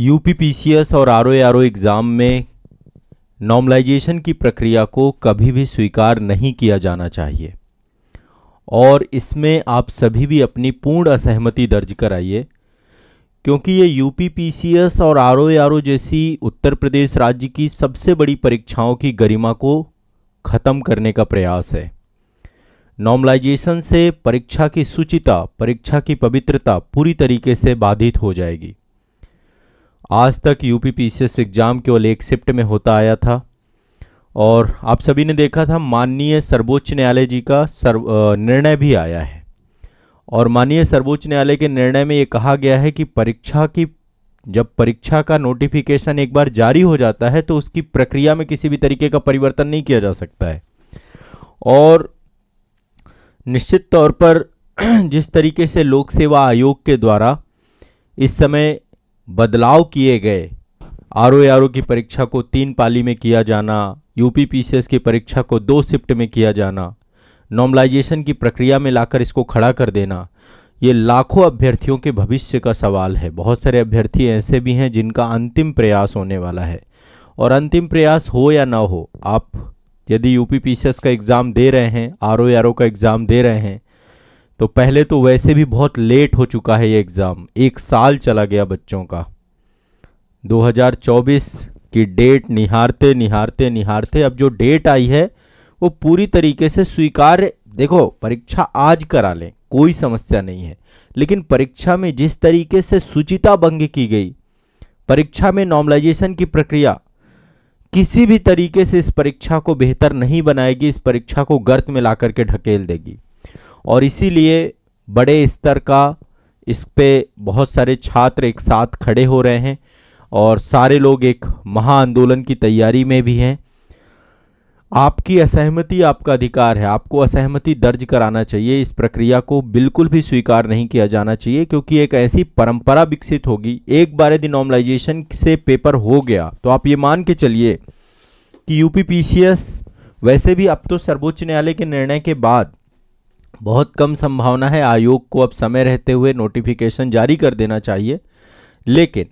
you P और R O exam में normalization की प्रक्रिया को कभी भी स्वीकार नहीं किया जाना चाहिए और इसमें आप सभी भी अपनी पूर्ण असहमति दर्ज कराइए क्योंकि ये यू पी और आर ओ जैसी उत्तर प्रदेश राज्य की सबसे बड़ी परीक्षाओं की गरिमा को ख़त्म करने का प्रयास है नॉर्मलाइजेशन से परीक्षा की सुचिता परीक्षा की पवित्रता पूरी तरीके से बाधित हो जाएगी आज तक यूपी पीसीएस एग्ज़ाम केवल एक शिफ्ट में होता आया था और आप सभी ने देखा था माननीय सर्वोच्च न्यायालय जी का सर्व निर्णय भी आया है और माननीय सर्वोच्च न्यायालय के निर्णय में ये कहा गया है कि परीक्षा की जब परीक्षा का नोटिफिकेशन एक बार जारी हो जाता है तो उसकी प्रक्रिया में किसी भी तरीके का परिवर्तन नहीं किया जा सकता है और निश्चित तौर पर जिस तरीके से लोक सेवा आयोग के द्वारा इस समय बदलाव किए गए आर ओ आर ओ की परीक्षा को तीन पाली में किया जाना U P P C S की परीक्षा को दो शिफ्ट में किया जाना नॉर्मलाइजेशन की प्रक्रिया में लाकर इसको खड़ा कर देना ये लाखों अभ्यर्थियों के भविष्य का सवाल है बहुत सारे अभ्यर्थी ऐसे भी हैं जिनका अंतिम प्रयास होने वाला है और अंतिम प्रयास हो या ना हो आप यदि U P P C S का एग्ज़ाम दे रहे हैं आर ओ ओ आर का एग्ज़ाम दे रहे हैं तो पहले तो वैसे भी बहुत लेट हो चुका है ये एग्ज़ाम एक साल चला गया बच्चों का 2024 की डेट निहारते निहारते निहारते अब जो डेट आई है वो पूरी तरीके से स्वीकार देखो परीक्षा आज करा लें कोई समस्या नहीं है लेकिन परीक्षा में जिस तरीके से सुचिता भंग की गई परीक्षा में नॉर्मलाइजेशन की प्रक्रिया किसी भी तरीके से इस परीक्षा को बेहतर नहीं बनाएगी इस परीक्षा को गर्त में ला करके ढकेल देगी और इसीलिए बड़े स्तर का इस पे बहुत सारे छात्र एक साथ खड़े हो रहे हैं और सारे लोग एक महा आंदोलन की तैयारी में भी हैं आपकी असहमति आपका अधिकार है आपको असहमति दर्ज कराना चाहिए इस प्रक्रिया को बिल्कुल भी स्वीकार नहीं किया जाना चाहिए क्योंकि एक ऐसी परंपरा विकसित होगी एक बार यदि नॉर्मलाइजेशन से पेपर हो गया तो आप ये मान के चलिए कि यूपीपीसीएस वैसे भी अब तो सर्वोच्च न्यायालय के निर्णय के बाद बहुत कम संभावना है आयोग को अब समय रहते हुए नोटिफिकेशन जारी कर देना चाहिए लेकिन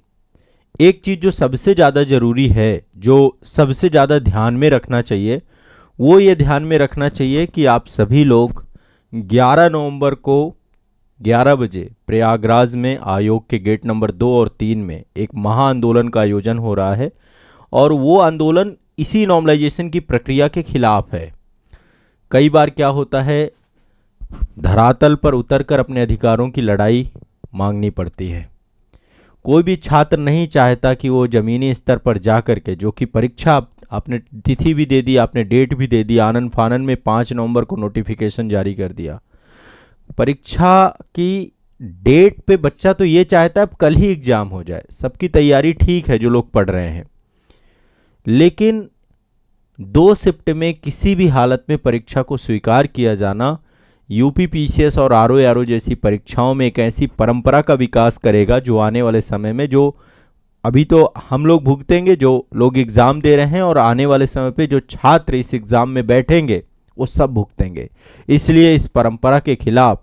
एक चीज़ जो सबसे ज़्यादा ज़रूरी है जो सबसे ज़्यादा ध्यान में रखना चाहिए वो ये ध्यान में रखना चाहिए कि आप सभी लोग 11 नवंबर को 11 बजे प्रयागराज में आयोग के गेट नंबर दो और तीन में एक महा आंदोलन का आयोजन हो रहा है और वो आंदोलन इसी नॉर्मलाइजेशन की प्रक्रिया के खिलाफ है कई बार क्या होता है धरातल पर उतरकर अपने अधिकारों की लड़ाई मांगनी पड़ती है कोई भी छात्र नहीं चाहता कि वो ज़मीनी स्तर पर जा कर के जो कि परीक्षा आपने तिथि भी दे दी आपने डेट भी दे दी आनंद फानन में पाँच नवंबर को नोटिफिकेशन जारी कर दिया परीक्षा की डेट पे बच्चा तो ये चाहता है कल ही एग्ज़ाम हो जाए सबकी तैयारी ठीक है जो लोग पढ़ रहे हैं लेकिन दो शिफ्ट में किसी भी हालत में परीक्षा को स्वीकार किया जाना यूपी पीसीएस और आर ओ जैसी परीक्षाओं में एक ऐसी परंपरा का विकास करेगा जो आने वाले समय में जो अभी तो हम लोग भुगतेंगे जो लोग एग्ज़ाम दे रहे हैं और आने वाले समय पे जो छात्र इस एग्ज़ाम में बैठेंगे वो सब भुगतेंगे इसलिए इस परंपरा के खिलाफ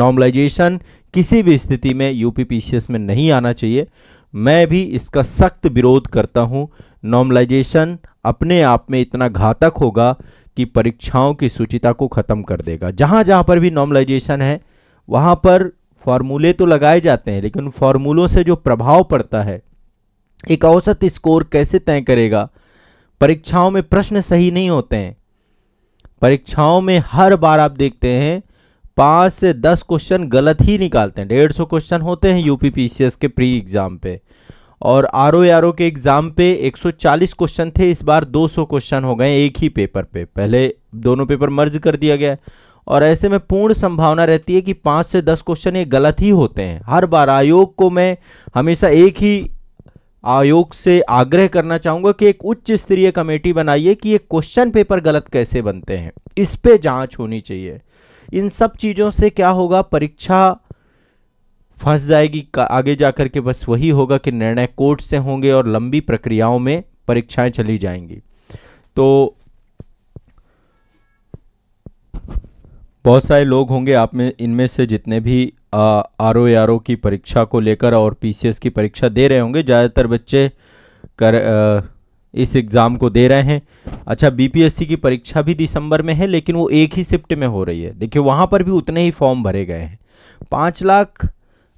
नॉर्मलाइजेशन किसी भी स्थिति में यूपी पीसीएस में नहीं आना चाहिए मैं भी इसका सख्त विरोध करता हूँ नॉर्मलाइजेशन अपने आप में इतना घातक होगा की परीक्षाओं की सूचिता को ख़त्म कर देगा जहां जहां पर भी नॉर्मलाइजेशन है वहां पर फॉर्मूले तो लगाए जाते हैं लेकिन फॉर्मूलों से जो प्रभाव पड़ता है एक औसत स्कोर कैसे तय करेगा परीक्षाओं में प्रश्न सही नहीं होते हैं परीक्षाओं में हर बार आप देखते हैं पाँच से दस क्वेश्चन गलत ही निकालते हैं डेढ़ सौ क्वेश्चन होते हैं यूपीपीसीएस के प्री एग्ज़ाम पे और आर ओ आर ओ के एग्ज़ाम पे 140 क्वेश्चन थे इस बार 200 क्वेश्चन हो गए एक ही पेपर पे पहले दोनों पेपर मर्ज कर दिया गया और ऐसे में पूर्ण संभावना रहती है कि पाँच से दस क्वेश्चन ये गलत ही होते हैं हर बार आयोग को मैं हमेशा एक ही आयोग से आग्रह करना चाहूँगा कि एक उच्च स्तरीय कमेटी बनाइए कि ये क्वेश्चन पेपर गलत कैसे बनते हैं इस पर जाँच होनी चाहिए इन सब चीज़ों से क्या होगा परीक्षा फंस जाएगी आगे जा कर के बस वही होगा कि निर्णय कोर्ट से होंगे और लंबी प्रक्रियाओं में परीक्षाएं चली जाएंगी तो बहुत सारे लोग होंगे आप में इनमें से जितने भी आर ओ आर ओ की परीक्षा को लेकर और पी सी एस की परीक्षा दे रहे होंगे ज़्यादातर बच्चे कर आ, इस एग्ज़ाम को दे रहे हैं अच्छा बीपीएससी की परीक्षा भी दिसंबर में है लेकिन वो एक ही शिफ्ट में हो रही है देखिए वहाँ पर भी उतने ही फॉर्म भरे गए हैं पाँच लाख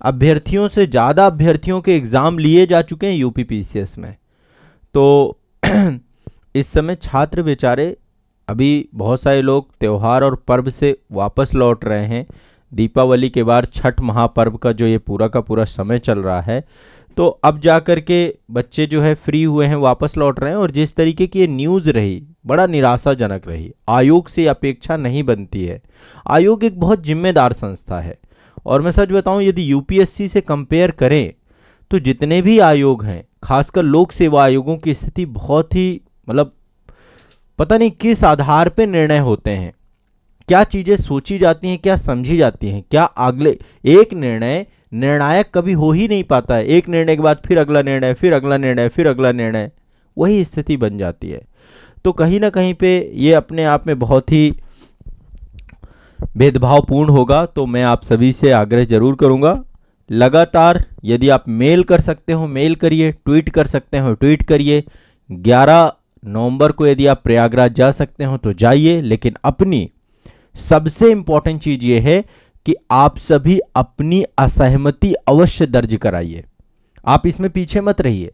अभ्यर्थियों से ज़्यादा अभ्यर्थियों के एग्ज़ाम लिए जा चुके हैं यू पीसीएस में तो इस समय छात्र बेचारे अभी बहुत सारे लोग त्यौहार और पर्व से वापस लौट रहे हैं दीपावली के बाद छठ महापर्व का जो ये पूरा का पूरा समय चल रहा है तो अब जा कर के बच्चे जो है फ्री हुए हैं वापस लौट रहे हैं और जिस तरीके की ये न्यूज़ रही बड़ा निराशाजनक रही आयोग से अपेक्षा नहीं बनती है आयोग एक बहुत जिम्मेदार संस्था है और मैं सच बताऊं यदि यूपीएससी से कंपेयर करें तो जितने भी आयोग हैं खासकर लोक सेवा आयोगों की स्थिति बहुत ही मतलब पता नहीं किस आधार पर निर्णय होते हैं क्या चीज़ें सोची जाती हैं क्या समझी जाती हैं क्या अगले एक निर्णय निर्णायक कभी हो ही नहीं पाता है एक निर्णय के बाद फिर अगला निर्णय फिर अगला निर्णय फिर अगला निर्णय वही स्थिति बन जाती है तो कहीं ना कहीं पे ये अपने आप में बहुत ही भेदभाव पूर्ण होगा तो मैं आप सभी से आग्रह जरूर करूंगा लगातार यदि आप मेल कर सकते हो मेल करिए ट्वीट कर सकते हो ट्वीट करिए 11 नवंबर को यदि आप प्रयागराज जा सकते हो तो जाइए लेकिन अपनी सबसे इंपॉर्टेंट चीज़ ये है कि आप सभी अपनी असहमति अवश्य दर्ज कराइए आप इसमें पीछे मत रहिए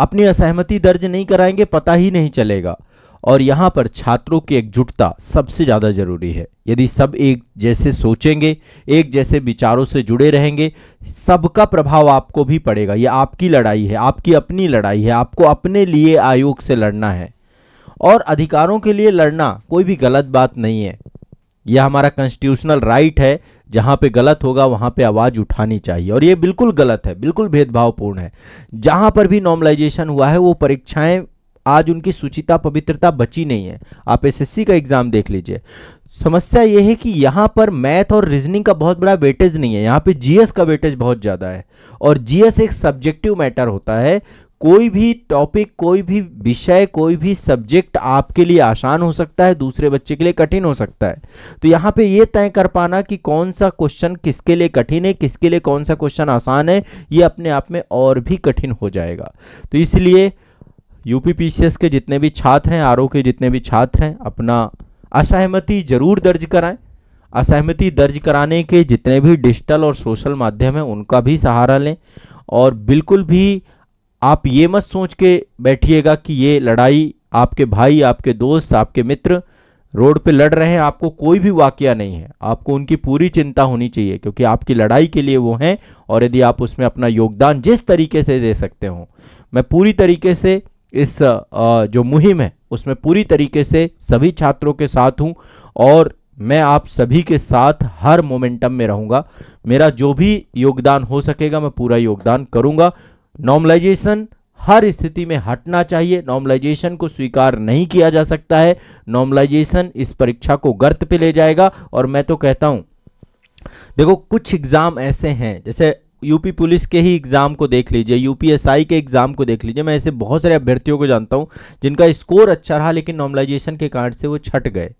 अपनी असहमति दर्ज नहीं कराएंगे पता ही नहीं चलेगा और यहाँ पर छात्रों की एकजुटता सबसे ज़्यादा जरूरी है यदि सब एक जैसे सोचेंगे एक जैसे विचारों से जुड़े रहेंगे सबका प्रभाव आपको भी पड़ेगा ये आपकी लड़ाई है आपकी अपनी लड़ाई है आपको अपने लिए आयोग से लड़ना है और अधिकारों के लिए लड़ना कोई भी गलत बात नहीं है यह हमारा कॉन्स्टिट्यूशनल राइट है जहाँ पे गलत होगा वहाँ पे आवाज़ उठानी चाहिए और ये बिल्कुल गलत है बिल्कुल भेदभावपूर्ण है जहाँ पर भी नॉर्मलाइजेशन हुआ है वो परीक्षाएं आज उनकी सुचिता पवित्रता बची नहीं है आप एसएससी का एग्जाम देख लीजिए समस्या यह है कि यहाँ पर मैथ और रीजनिंग का बहुत बड़ा वेटेज नहीं है यहाँ पे जीएस का वेटेज बहुत ज़्यादा है और जीएस एक सब्जेक्टिव मैटर होता है कोई भी टॉपिक कोई भी विषय कोई भी सब्जेक्ट आपके लिए आसान हो सकता है दूसरे बच्चे के लिए कठिन हो सकता है तो यहाँ पे ये तय कर पाना कि कौन सा क्वेश्चन किसके लिए कठिन है किसके लिए कौन सा क्वेश्चन आसान है ये अपने आप में और भी कठिन हो जाएगा तो इसलिए यूपी पीसीएस के जितने भी छात्र हैं आर के जितने भी छात्र हैं अपना असहमति जरूर दर्ज कराएं असहमति दर्ज कराने के जितने भी डिजिटल और सोशल माध्यम हैं उनका भी सहारा लें और बिल्कुल भी आप ये मत सोच के बैठिएगा कि ये लड़ाई आपके भाई आपके दोस्त आपके मित्र रोड पे लड़ रहे हैं आपको कोई भी वाकया नहीं है आपको उनकी पूरी चिंता होनी चाहिए क्योंकि आपकी लड़ाई के लिए वो हैं और यदि आप उसमें अपना योगदान जिस तरीके से दे सकते हो मैं पूरी तरीके से इस जो मुहिम है उसमें पूरी तरीके से सभी छात्रों के साथ हूँ और मैं आप सभी के साथ हर मोमेंटम में रहूंगा मेरा जो भी योगदान हो सकेगा मैं पूरा योगदान करूंगा नॉर्मलाइजेशन हर स्थिति में हटना चाहिए नॉर्मलाइजेशन को स्वीकार नहीं किया जा सकता है नॉर्मलाइजेशन इस परीक्षा को गर्त पे ले जाएगा और मैं तो कहता हूं देखो कुछ एग्ज़ाम ऐसे हैं जैसे यूपी पुलिस के ही एग्ज़ाम को देख लीजिए यूपीएसआई के एग्ज़ाम को देख लीजिए मैं ऐसे बहुत सारे अभ्यर्थियों को जानता हूं जिनका स्कोर अच्छा रहा लेकिन नॉर्मलाइजेशन के कारण से वो छट गए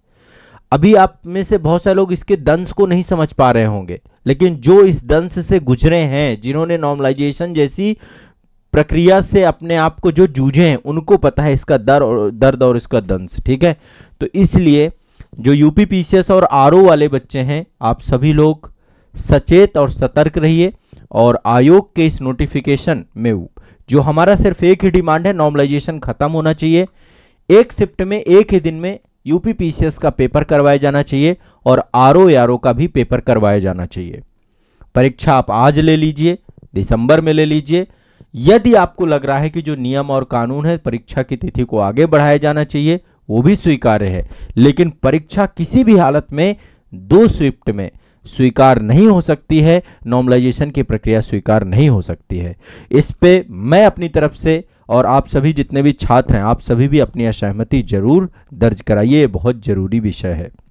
अभी आप में से बहुत सारे लोग इसके दंश को नहीं समझ पा रहे होंगे लेकिन जो इस दंश से गुजरे हैं जिन्होंने नॉर्मलाइजेशन जैसी प्रक्रिया से अपने आप को जो जूझे हैं उनको पता है इसका दर और दर्द और इसका दंश ठीक है तो इसलिए जो यूपी पीसीएस और आर वाले बच्चे हैं आप सभी लोग सचेत और सतर्क रहिए और आयोग के इस नोटिफिकेशन में जो हमारा सिर्फ एक ही डिमांड है नॉर्मलाइजेशन खत्म होना चाहिए एक शिफ्ट में एक ही दिन में यूपी पीसीएस का पेपर करवाया जाना चाहिए और आर ओ का भी पेपर करवाया जाना चाहिए परीक्षा आप आज ले लीजिए दिसंबर में ले लीजिए यदि आपको लग रहा है कि जो नियम और कानून है परीक्षा की तिथि को आगे बढ़ाया जाना चाहिए वो भी स्वीकार्य है लेकिन परीक्षा किसी भी हालत में दो स्विफ्ट में स्वीकार नहीं हो सकती है नॉर्मलाइजेशन की प्रक्रिया स्वीकार नहीं हो सकती है इस पे मैं अपनी तरफ से और आप सभी जितने भी छात्र हैं आप सभी भी अपनी असहमति जरूर दर्ज कराइए ये बहुत ज़रूरी विषय है